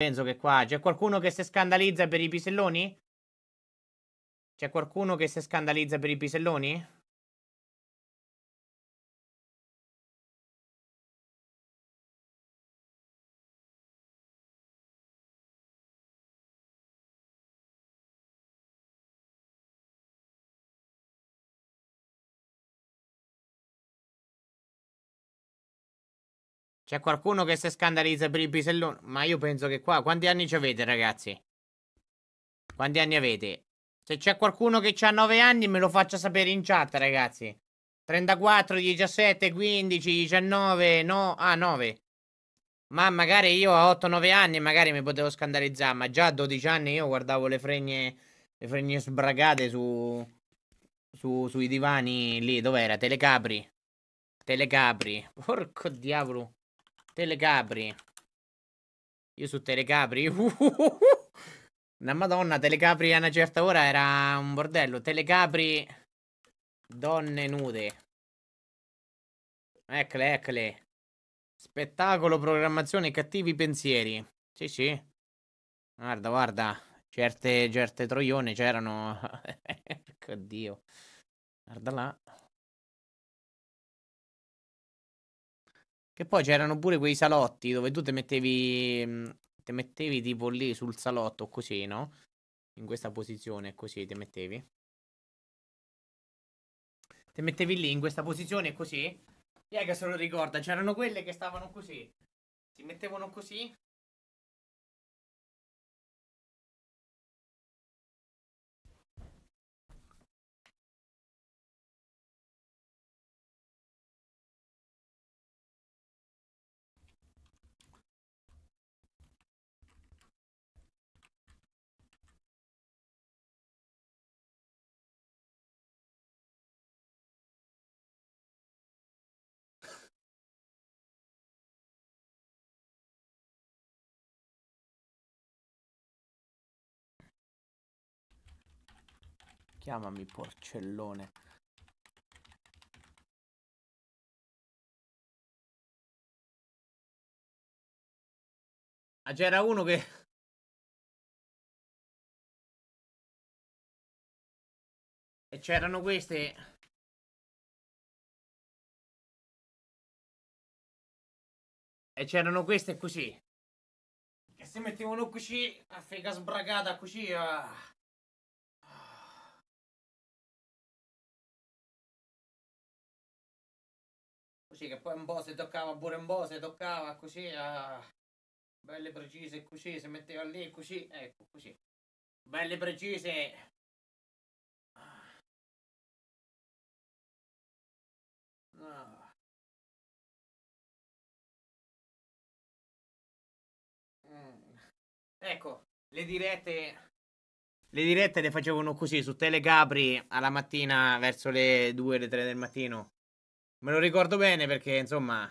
Penso che qua c'è qualcuno che si scandalizza per i piselloni? C'è qualcuno che si scandalizza per i piselloni? C'è qualcuno che si scandalizza per il pisellone? Ma io penso che qua... Quanti anni ci avete, ragazzi? Quanti anni avete? Se c'è qualcuno che ha 9 anni me lo faccia sapere in chat, ragazzi. 34, 17, 15, 19, no... Ah, 9. Ma magari io a 8-9 anni magari mi potevo scandalizzare, ma già a 12 anni io guardavo le fregne... Le fregne sbragate su... su sui divani lì, dov'era? Telecapri. Telecapri. Porco diavolo. Telegabri. Io su Telegabri. Uh, uh, uh, Una madonna, Telegabri a una certa ora era un bordello. Telegabri donne nude. Eccole, eccole. Spettacolo, programmazione, cattivi pensieri. Sì, sì. Guarda, guarda. Certe, certe troione c'erano. Ecco Dio. Guarda là. Che poi c'erano pure quei salotti dove tu ti mettevi. Mm, te mettevi tipo lì sul salotto, così, no? In questa posizione, così te mettevi. Te mettevi lì in questa posizione, così. Chi è che se lo ricorda? C'erano quelle che stavano così. Si mettevano così Chiamami porcellone. Ah, c'era uno che... E c'erano queste... E c'erano queste così. Che se mettevano così, a figa sbragata così, ah. così che poi un po' se toccava pure un po', se toccava così, ah, belle precise così, si metteva lì così, ecco così, belle precise. No. Ah. Ah. Mm. Ecco, le dirette... Le dirette le facevano così su Telecapri alla mattina verso le 2 le 3 del mattino. Me lo ricordo bene perché, insomma,